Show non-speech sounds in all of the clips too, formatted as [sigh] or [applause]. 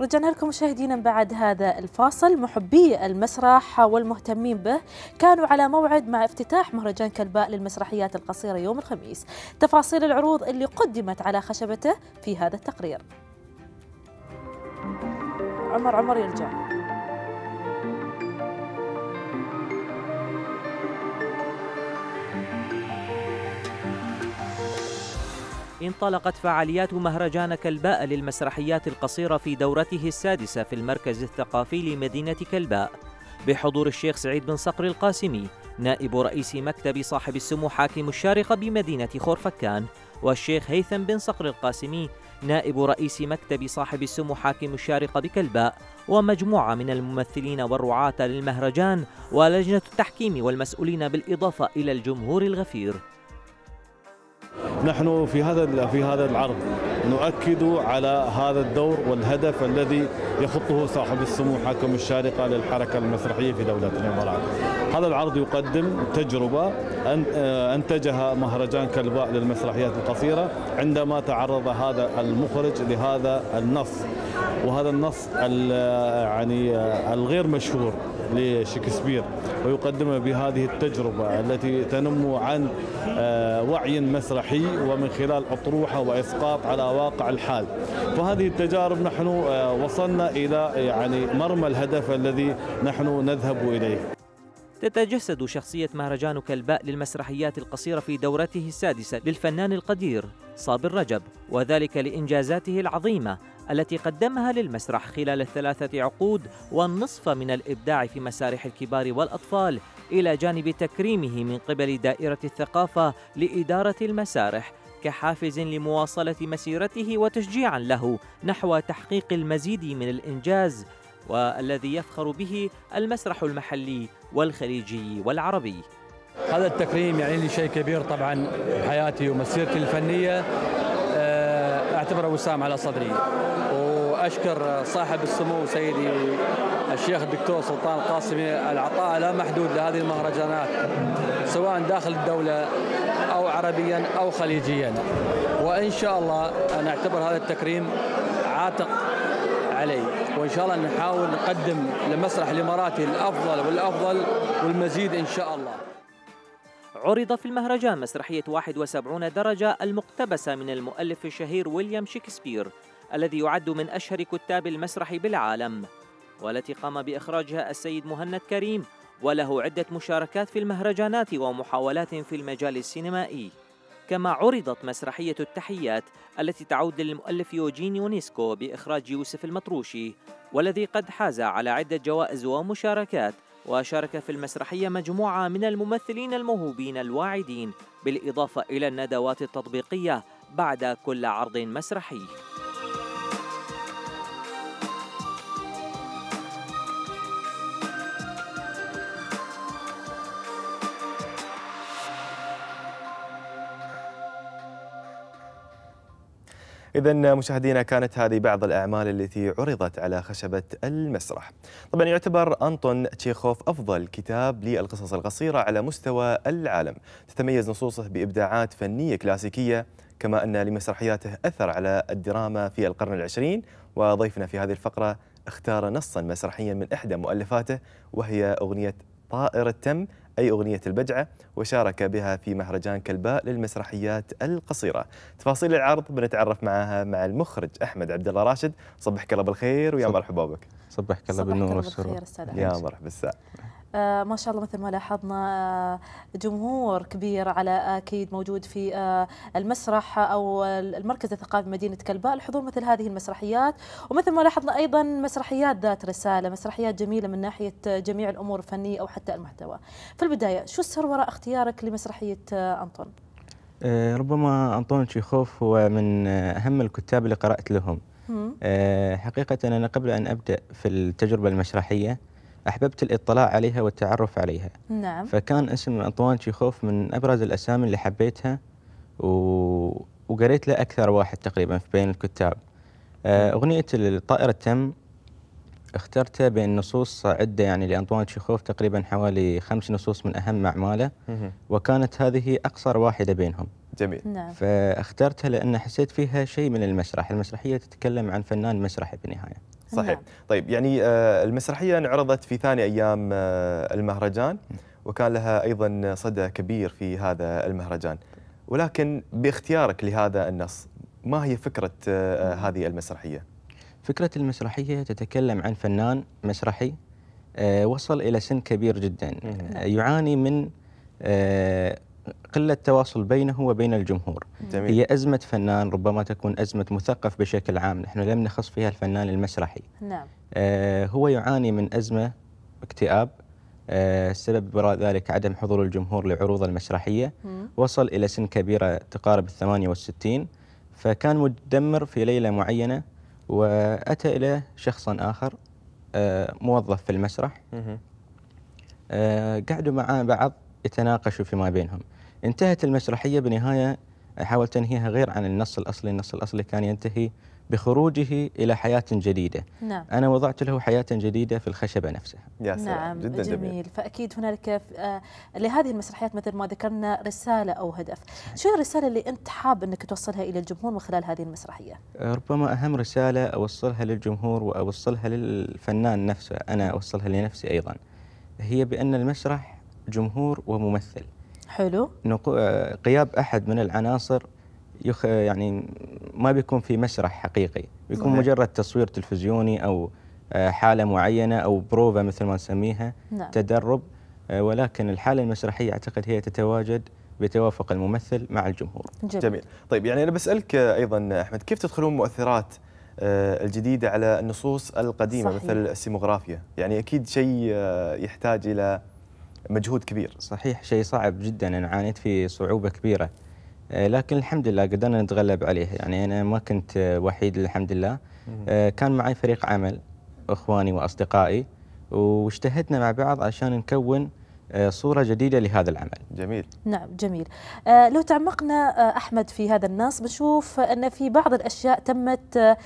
رجعنا لكم مشاهدينا بعد هذا الفاصل محبي المسرح والمهتمين به كانوا على موعد مع افتتاح مهرجان كلباء للمسرحيات القصيرة يوم الخميس تفاصيل العروض اللي قدمت على خشبته في هذا التقرير عمر عمر يرجع انطلقت فعاليات مهرجان كلباء للمسرحيات القصيرة في دورته السادسة في المركز الثقافي لمدينة كلباء بحضور الشيخ سعيد بن صقر القاسمي نائب رئيس مكتب صاحب السمو حاكم الشارقة بمدينة خورفكان والشيخ هيثم بن صقر القاسمي نائب رئيس مكتب صاحب السمو حاكم الشارقة بكلباء ومجموعة من الممثلين والرعاة للمهرجان ولجنة التحكيم والمسؤولين بالإضافة إلى الجمهور الغفير نحن في هذا في هذا العرض نؤكد على هذا الدور والهدف الذي يخطه صاحب السمو حاكم الشارقه للحركه المسرحيه في دوله الامارات. هذا العرض يقدم تجربه آه، انتجها مهرجان كلباء للمسرحيات القصيره عندما تعرض هذا المخرج لهذا النص وهذا النص يعني الغير مشهور لشكسبير ويقدمه بهذه التجربة التي تنم عن آه، وعي مسرحي ومن خلال أطروحة وإسقاط على واقع الحال فهذه التجارب نحن آه، وصلنا إلى يعني مرمى الهدف الذي نحن نذهب إليه تتجسد شخصية مهرجان كلباء للمسرحيات القصيرة في دورته السادسة للفنان القدير صابر رجب وذلك لإنجازاته العظيمة التي قدمها للمسرح خلال الثلاثة عقود والنصف من الإبداع في مسارح الكبار والأطفال إلى جانب تكريمه من قبل دائرة الثقافة لإدارة المسارح كحافز لمواصلة مسيرته وتشجيعا له نحو تحقيق المزيد من الإنجاز والذي يفخر به المسرح المحلي والخليجي والعربي هذا التكريم يعني لي شيء كبير طبعا بحياتي ومسيرتي الفنية آه، اعتبره وسام على صدري واشكر صاحب السمو سيدي الشيخ الدكتور سلطان القاسمي العطاء لا محدود لهذه المهرجانات سواء داخل الدولة او عربيا او خليجيا وان شاء الله انا اعتبر هذا التكريم عاتق عليه وان شاء الله نحاول نقدم لمسرح الاماراتي الافضل والافضل والمزيد ان شاء الله عرض في المهرجان مسرحية 71 درجة المقتبسة من المؤلف الشهير ويليام شكسبير الذي يعد من أشهر كتاب المسرح بالعالم والتي قام بإخراجها السيد مهند كريم وله عدة مشاركات في المهرجانات ومحاولات في المجال السينمائي كما عرضت مسرحية التحيات التي تعود للمؤلف يوجين يونيسكو بإخراج يوسف المطروشي والذي قد حاز على عدة جوائز ومشاركات وشارك في المسرحية مجموعة من الممثلين الموهوبين الواعدين بالإضافة إلى الندوات التطبيقية بعد كل عرض مسرحي إذا مشاهدينا كانت هذه بعض الأعمال التي عرضت على خشبة المسرح. طبعا يعتبر أنطون تشيخوف أفضل كتاب للقصص القصيرة على مستوى العالم. تتميز نصوصه بإبداعات فنية كلاسيكية كما أن لمسرحياته أثر على الدراما في القرن العشرين وضيفنا في هذه الفقرة اختار نصا مسرحيا من إحدى مؤلفاته وهي أغنية طائر التم أي أغنية البجعة وشارك بها في مهرجان كلباء للمسرحيات القصيرة تفاصيل العرض بنتعرف معها مع المخرج أحمد عبد الله راشد صبحك الله بالخير ويا مرحبا بك صبحك الله بالنور والسرور يا مرحبا بالسعد آه، ما شاء الله مثل ما لاحظنا آه، جمهور كبير على اكيد موجود في آه، المسرح او المركز الثقافي مدينه كلباء لحضور مثل هذه المسرحيات ومثل ما لاحظنا ايضا مسرحيات ذات رساله مسرحيات جميله من ناحيه جميع الامور الفنيه او حتى المحتوى في البدايه شو السر وراء اختيارك لمسرحيه انطون ربما انطون شيخوف هو من اهم الكتاب اللي قرات لهم حقيقه انا قبل ان ابدا في التجربه المسرحيه أحببت الاطلاع عليها والتعرف عليها نعم فكان اسم أنطوان تشيخوف من أبرز الأسامي اللي حبيتها و... وقريت له أكثر واحد تقريبا في بين الكتاب آه، نعم. أغنية الطائر التم اخترته بين نصوص عدة يعني لأنطوان تشيخوف تقريبا حوالي خمس نصوص من أهم أعماله وكانت هذه أقصر واحدة بينهم جميل نعم. فاخترتها لأن حسيت فيها شيء من المسرح المسرحية تتكلم عن فنان مسرحي بالنهاية صحيح نعم. طيب يعني آه، المسرحيه انعرضت في ثاني ايام آه، المهرجان وكان لها ايضا صدى كبير في هذا المهرجان ولكن باختيارك لهذا النص ما هي فكره آه، هذه المسرحيه فكره المسرحيه تتكلم عن فنان مسرحي وصل الى سن كبير جدا يعاني من قلة تواصل بينه وبين الجمهور جميل. هي أزمة فنان ربما تكون أزمة مثقف بشكل عام نحن لم نخص فيها الفنان المسرحي نعم. آه هو يعاني من أزمة اكتئاب آه وراء ذلك عدم حضور الجمهور لعروض المسرحية مم. وصل إلى سن كبيرة تقارب الثمانية والستين فكان مدمر في ليلة معينة وأتى إلى شخصا آخر آه موظف في المسرح آه قعدوا مع بعض يتناقشوا فيما بينهم انتهت المسرحية بنهاية حاول تنهيها غير عن النص الأصلي النص الأصلي كان ينتهي بخروجه إلى حياة جديدة نعم. أنا وضعت له حياة جديدة في الخشبة نفسها يا سلام. نعم جدا جميل. جميل فأكيد هنالك آه، لهذه المسرحيات مثل ما ذكرنا رسالة أو هدف شو الرسالة اللي أنت حاب أنك توصلها إلى الجمهور من خلال هذه المسرحية؟ ربما أهم رسالة أوصلها للجمهور وأوصلها للفنان نفسه أنا أوصلها لنفسي أيضا هي بأن المسرح جمهور وممثل حلو غياب آه، احد من العناصر يخ آه، يعني ما بيكون في مسرح حقيقي بيكون نعم. مجرد تصوير تلفزيوني او آه، حاله معينه او بروفا مثل ما نسميها نعم. تدرب ولكن الحاله المسرحيه اعتقد هي تتواجد بتوافق الممثل مع الجمهور جميل, جميل. طيب يعني انا بسالك ايضا احمد كيف تدخلون مؤثرات الجديده على النصوص القديمه صحيح. مثل السيموغرافيا يعني اكيد شيء يحتاج الى مجهود كبير صحيح شيء صعب جدا أنا عانيت فيه صعوبة كبيرة آه، لكن الحمد لله قدرنا نتغلب عليه يعني أنا ما كنت وحيد الحمد لله آه، كان معي فريق عمل إخواني وأصدقائي واجتهدنا مع بعض عشان نكون آه، صورة جديدة لهذا العمل جميل نعم جميل آه، لو تعمقنا آه، أحمد في هذا النص بنشوف أن في بعض الأشياء تمت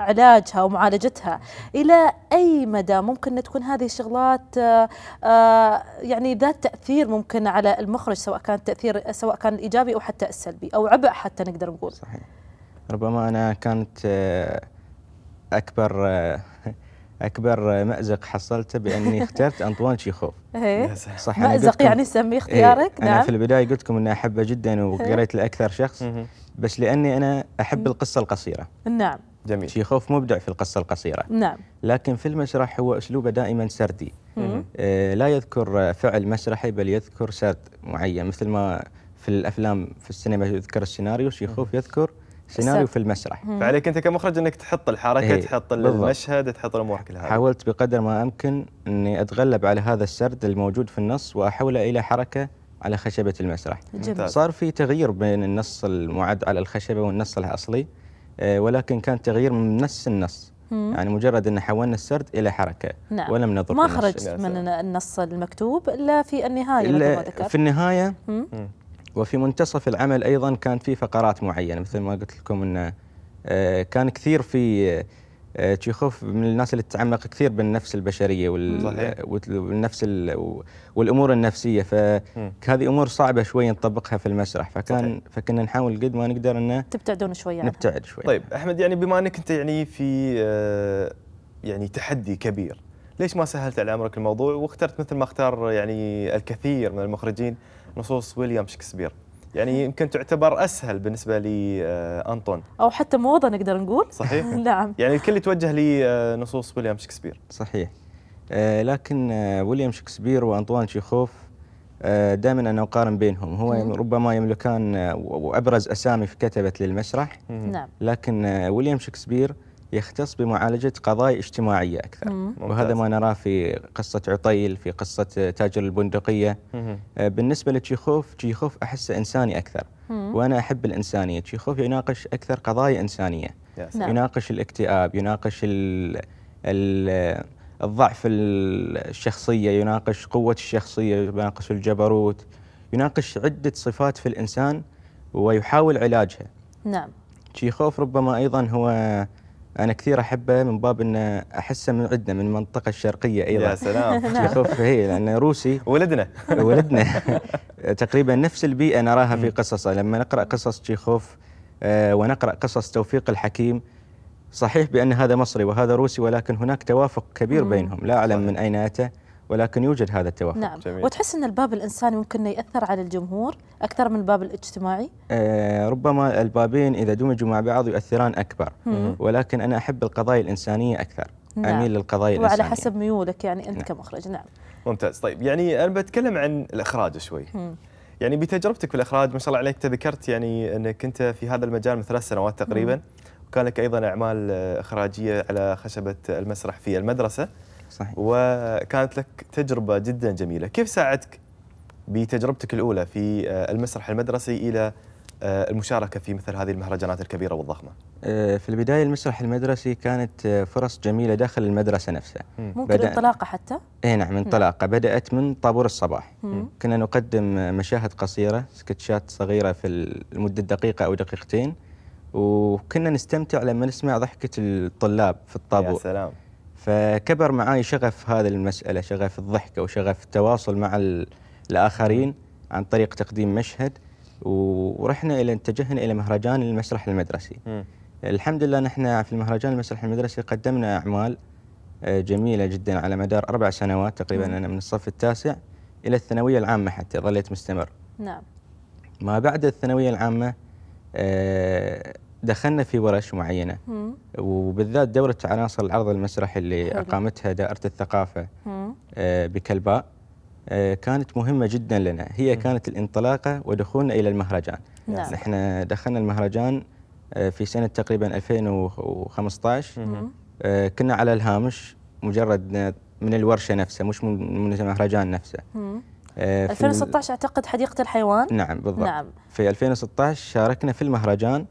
علاجها ومعالجتها إلى أي مدى ممكن تكون هذه الشغلات يعني ذات تأثير ممكن على المخرج سواء كان تأثير سواء كان الإيجابي أو حتى السلبي أو عبء حتى نقدر نقول صحيح ربما أنا كانت أكبر اكبر مازق حصلته باني [laughs] اخترت انطوان شيخوف إيه. صح مازق يعني تسميه اختيارك إيه، نعم انا في البدايه قلت لكم اني احبه جدا إيه. وقريت لاكثر شخص بس لاني انا احب القصه القصيره نعم جميل شيخوف مبدع في القصه القصيره نعم لكن في المسرح هو اسلوبه دائما سردي آه لا يذكر فعل مسرحي بل يذكر سرد معين مثل ما في الافلام في السينما يذكر السيناريو شيخوف يذكر سيناريو في المسرح فعليك انت كمخرج انك تحط الحركه ايه تحط المشهد تحط الامور كلها حاولت بقدر ما امكن اني اتغلب على هذا السرد الموجود في النص واحوله الى حركه على خشبه المسرح جميل. صار في تغيير بين النص المعد على الخشبه والنص الاصلي آه، ولكن كان تغيير من نفس النص مم. يعني مجرد ان حولنا السرد الى حركه نعم. ولم نضر ما خرجت من النص المكتوب الا في النهايه إلا في النهايه مم. وفي منتصف العمل ايضا كان في فقرات معينه مثل ما قلت لكم انه آه، كان كثير في آه، تشيخوف من الناس اللي تتعمق كثير بالنفس البشريه وال صحيح. آه، والنفس ال... والامور النفسيه فهذه امور صعبه شويه نطبقها في المسرح فكان صحيح. فكنا نحاول قد ما نقدر انه تبتعدون شويه نبتعد شويه طيب احمد يعني بما انك انت يعني في يعني تحدي كبير ليش ما سهلت على امرك الموضوع واخترت مثل ما اختار يعني الكثير من المخرجين نصوص ويليام شكسبير يعني يمكن تعتبر اسهل بالنسبه لانطون آه، او حتى موضه نقدر نقول صحيح [laughs] نعم يعني الكل يتوجه لنصوص آه، ويليام شكسبير صحيح آه لكن آه ويليام شكسبير وانطوان شيخوف آه دائما انا اقارن بينهم هو مم. ربما يملكان آه، وابرز اسامي في كتبه للمسرح نعم لكن ويليام شكسبير يختص بمعالجة قضايا اجتماعية أكثر ممتاز. وهذا ما نراه في قصة عطيل في قصة تاجر البندقية مم. آه، بالنسبة لتشيخوف تشيخوف أحسه إنساني أكثر مم. وأنا أحب الإنسانية تشيخوف يناقش أكثر قضايا إنسانية نعم. يناقش الاكتئاب يناقش ال الـ الضعف الشخصية يناقش قوة الشخصية يناقش الجبروت يناقش عدة صفات في الإنسان ويحاول علاجها نعم تشيخوف ربما أيضا هو انا كثير احبه من باب انه احسه من عندنا من المنطقه الشرقيه ايضا يا سلام يخف [laughs] هي لانه روسي ولدنا [laughs] ولدنا [laughs] تقريبا نفس البيئه نراها في قصصه لما نقرا قصص تشيخوف آه، ونقرا قصص توفيق الحكيم صحيح بان هذا مصري وهذا روسي ولكن هناك توافق كبير بينهم لا اعلم من اين اتى ولكن يوجد هذا التوافق نعم جميل. وتحس ان الباب الانساني ممكن ياثر على الجمهور اكثر من الباب الاجتماعي آه ربما البابين اذا دمجوا مع بعض يؤثران اكبر مم. ولكن انا احب القضايا الانسانيه اكثر نعم. اميل للقضايا الانسانيه وعلى حسب ميولك يعني انت نعم. كمخرج نعم ممتاز طيب يعني انا بتكلم عن الاخراج شوي مم. يعني بتجربتك في الاخراج ما شاء الله عليك تذكرت يعني انك انت في هذا المجال من ثلاث سنوات تقريبا مم. وكان لك ايضا اعمال اخراجيه على خشبه المسرح في المدرسه صحيح وكانت لك تجربه جدا جميله كيف ساعدك بتجربتك الاولى في آه، المسرح المدرسي الى آه، المشاركه في مثل هذه المهرجانات الكبيره والضخمه آه، في البدايه المسرح المدرسي كانت فرص جميله داخل المدرسه نفسها ممكن بدأ... انطلاقه حتى اي نعم انطلاقه بدات من طابور الصباح مم. كنا نقدم مشاهد قصيره سكتشات صغيره في لمده دقيقه او دقيقتين وكنا نستمتع لما نسمع ضحكة الطلاب في الطابور يا سلام فكبر معاي شغف هذه المسألة شغف الضحكة وشغف التواصل مع الآخرين عن طريق تقديم مشهد ورحنا إلى اتجهنا إلى مهرجان المسرح المدرسي م. الحمد لله نحن في المهرجان المسرح المدرسي قدمنا أعمال آه، جميلة جدا على مدار أربع سنوات تقريبا أنا من الصف التاسع إلى الثانوية العامة حتى ظليت مستمر نعم ما بعد الثانوية العامة آه، دخلنا في ورش معينه مم. وبالذات دوره عناصر العرض المسرحي اللي حلو. اقامتها دائره الثقافه مم. آه، بكلباء آه، كانت مهمه جدا لنا هي مم. كانت الانطلاقه ودخولنا الى المهرجان نعم. احنا نعم. دخلنا المهرجان آه، في سنه تقريبا 2015 مم. كنا على الهامش مجرد من الورشه نفسها مش من المهرجان نفسه مم. 2016 اعتقد حديقه الحيوان نعم بالضبط نعم. في 2016 شاركنا في المهرجان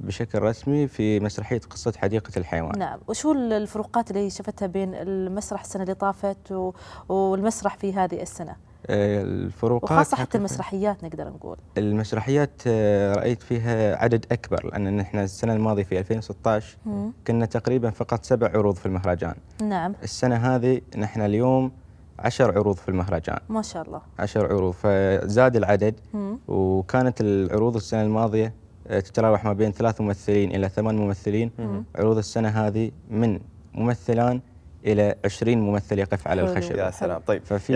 بشكل رسمي في مسرحية قصة حديقة الحيوان نعم وشو الفروقات اللي شفتها بين المسرح السنة اللي طافت والمسرح في هذه السنة آه، الفروقات وخاصة حتى المسرحيات نقدر نقول المسرحيات آه، رأيت فيها عدد أكبر لأن نحن السنة الماضية في 2016 مم. كنا تقريبا فقط سبع عروض في المهرجان نعم السنة هذه نحن اليوم عشر عروض في المهرجان ما شاء الله عشر عروض فزاد العدد مم. وكانت العروض السنة الماضية تتراوح ما بين ثلاث ممثلين الى ثمان ممثلين مم. عروض السنه هذه من ممثلان الى 20 ممثل يقف على الخشب يا سلام طيب ففي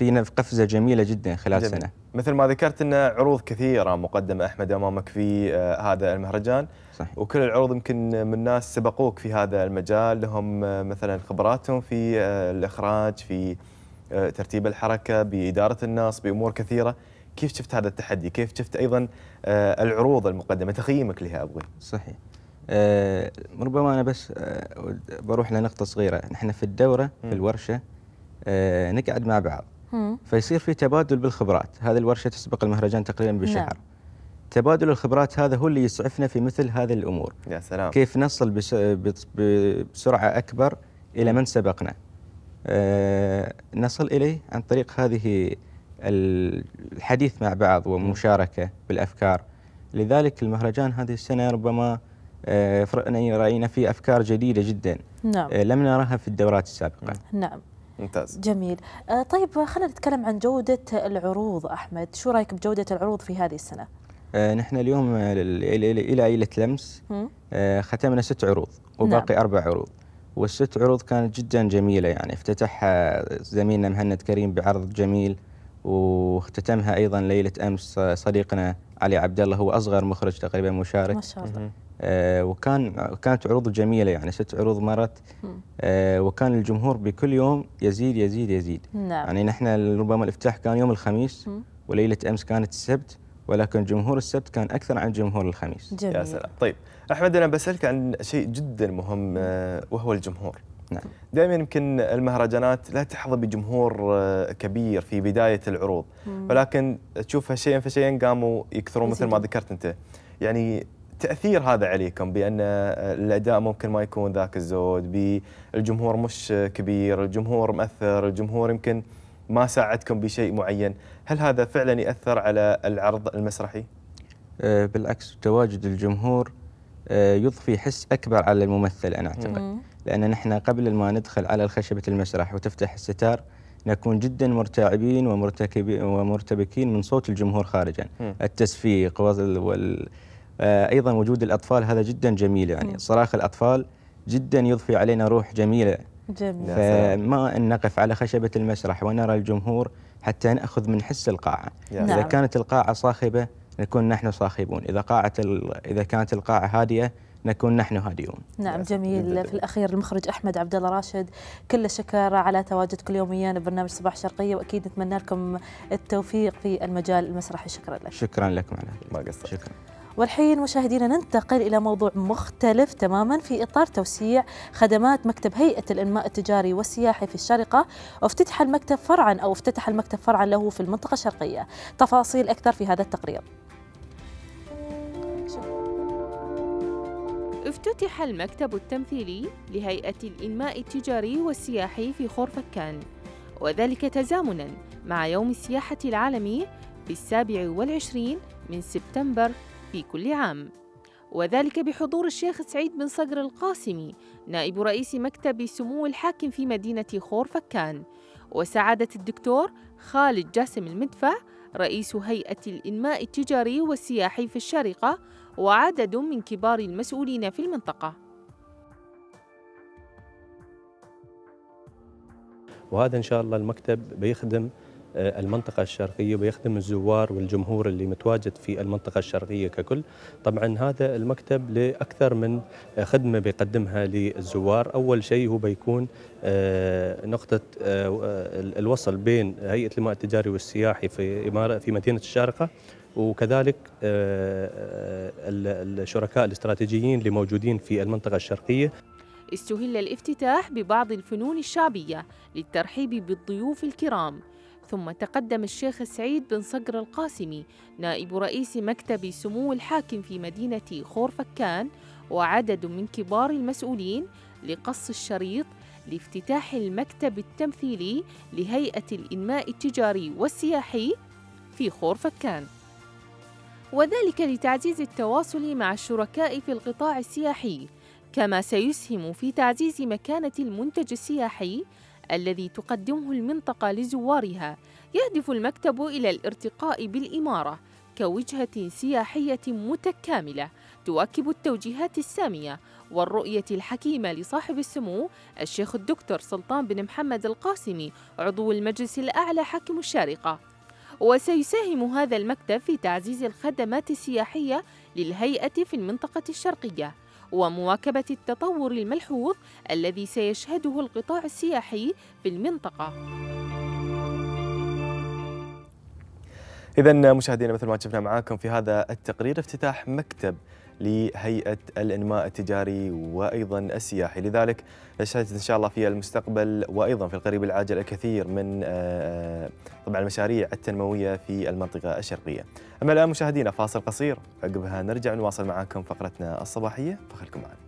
يعني في قفزه جميله جدا خلال جميل. سنه مثل ما ذكرت ان عروض كثيره مقدمه احمد امامك في آه، هذا المهرجان صحيح. وكل العروض يمكن من ناس سبقوك في هذا المجال لهم آه، مثلا خبراتهم في آه، الاخراج في ترتيب الحركه باداره الناس بامور كثيره كيف شفت هذا التحدي؟ كيف شفت ايضا آه، العروض المقدمه؟ تقييمك لها ابغي. صحيح. أه ربما انا بس أه بروح لنقطه صغيره، نحن في الدوره م. في الورشه أه نقعد مع بعض. م. فيصير في تبادل بالخبرات، هذه الورشه تسبق المهرجان تقريبا نعم. بشهر. نعم. تبادل الخبرات هذا هو اللي يسعفنا في مثل هذه الامور. يا سلام. كيف نصل بس بسرعه اكبر الى من سبقنا. آه، نصل اليه عن طريق هذه الحديث مع بعض والمشاركة بالأفكار لذلك المهرجان هذه السنة ربما آه، يعني رأينا فيه أفكار جديدة جدا نعم. آه، لم نراها في الدورات السابقة نعم ممتاز جميل آه، طيب خلينا نتكلم عن جودة العروض أحمد شو رأيك بجودة العروض في هذه السنة؟ نحن اليوم إلى ليلة لمس ختمنا ست عروض وباقي نعم. أربع عروض والست عروض كانت جدا جميلة يعني افتتحها زميلنا مهند كريم بعرض جميل واختتمها ايضا ليله امس صديقنا علي عبد الله هو اصغر مخرج تقريبا مشارك ما شاء الله آه، وكان كانت عروض جميله يعني ست عروض مرت آه، وكان الجمهور بكل يوم يزيد يزيد يزيد نعم. يعني نحن ربما الافتتاح كان يوم الخميس وليله امس كانت السبت ولكن جمهور السبت كان اكثر عن جمهور الخميس جميل. يا سلام طيب احمد انا بسالك عن شيء جدا مهم آه، وهو الجمهور نعم دائما يمكن المهرجانات لا تحظى بجمهور آه، كبير في بدايه العروض مم. ولكن تشوفها شيئا فشيئا قاموا يكثرون مثل ما ذكرت انت يعني تاثير هذا عليكم بان آه، الاداء ممكن ما يكون ذاك الزود بالجمهور مش كبير الجمهور مأثر الجمهور يمكن ما ساعدكم بشيء معين هل هذا فعلا يأثر على العرض المسرحي؟ آه، بالعكس تواجد الجمهور يضفي حس أكبر على الممثل أنا أعتقد لأن نحن قبل ما ندخل على خشبة المسرح وتفتح الستار نكون جدا مرتعبين ومرتبكين من صوت الجمهور خارجا م. التسفيق وال آه، ايضا وجود الاطفال هذا جدا جميل يعني صراخ الاطفال جدا يضفي علينا روح جميله جميل. فما ان نقف على خشبه المسرح ونرى الجمهور حتى ناخذ من حس القاعه نعم. اذا كانت القاعه صاخبه نكون نحن صاخبون اذا قاعه اذا كانت القاعه هادئه نكون نحن هادئون نعم جميل جداً. في الأخير المخرج أحمد عبد الله راشد كل الشكر على تواجدكم ويانا ببرنامج صباح شرقية وأكيد نتمنى لكم التوفيق في المجال المسرحي شكرا لك شكرا لكم على ما قصرت شكرا والحين مشاهدينا ننتقل إلى موضوع مختلف تماما في إطار توسيع خدمات مكتب هيئة الإنماء التجاري والسياحي في الشارقة وافتتح المكتب فرعا أو افتتح المكتب فرعا له في المنطقة الشرقية تفاصيل أكثر في هذا التقرير افتتح المكتب التمثيلي لهيئة الإنماء التجاري والسياحي في خورفكان وذلك تزامنا مع يوم السياحة العالمي السابع والعشرين من سبتمبر في كل عام وذلك بحضور الشيخ سعيد بن صقر القاسمي نائب رئيس مكتب سمو الحاكم في مدينة خورفكان وسعادة الدكتور خالد جاسم المدفع رئيس هيئة الإنماء التجاري والسياحي في الشارقة وعدد من كبار المسؤولين في المنطقة وهذا إن شاء الله المكتب بيخدم آه، المنطقة الشرقية وبيخدم الزوار والجمهور اللي متواجد في المنطقة الشرقية ككل طبعا هذا المكتب لأكثر من آه، خدمة بيقدمها للزوار أول شيء هو بيكون آه، نقطة الوصل بين هيئة الماء التجاري والسياحي في في مدينة الشارقة وكذلك الشركاء الاستراتيجيين اللي موجودين في المنطقة الشرقية استهل الافتتاح ببعض الفنون الشعبية للترحيب بالضيوف الكرام ثم تقدم الشيخ سعيد بن صقر القاسمي نائب رئيس مكتب سمو الحاكم في مدينة خورفكان وعدد من كبار المسؤولين لقص الشريط لافتتاح المكتب التمثيلي لهيئة الإنماء التجاري والسياحي في خورفكان وذلك لتعزيز التواصل مع الشركاء في القطاع السياحي كما سيسهم في تعزيز مكانة المنتج السياحي الذي تقدمه المنطقة لزوارها يهدف المكتب إلى الارتقاء بالإمارة كوجهة سياحية متكاملة تواكب التوجيهات السامية والرؤية الحكيمة لصاحب السمو الشيخ الدكتور سلطان بن محمد القاسمي عضو المجلس الأعلى حاكم الشارقة وسيساهم هذا المكتب في تعزيز الخدمات السياحية للهيئة في المنطقة الشرقية ومواكبة التطور الملحوظ الذي سيشهده القطاع السياحي في المنطقة. إذا مشاهدينا مثل ما شفنا معاكم في هذا التقرير افتتاح مكتب لهيئة الإنماء التجاري وأيضا السياحي لذلك نشهد إن شاء الله في المستقبل وأيضا في القريب العاجل الكثير من آه، طبعا المشاريع التنموية في المنطقة الشرقية أما الآن مشاهدينا فاصل قصير عقبها نرجع نواصل معاكم فقرتنا الصباحية فخلكم معنا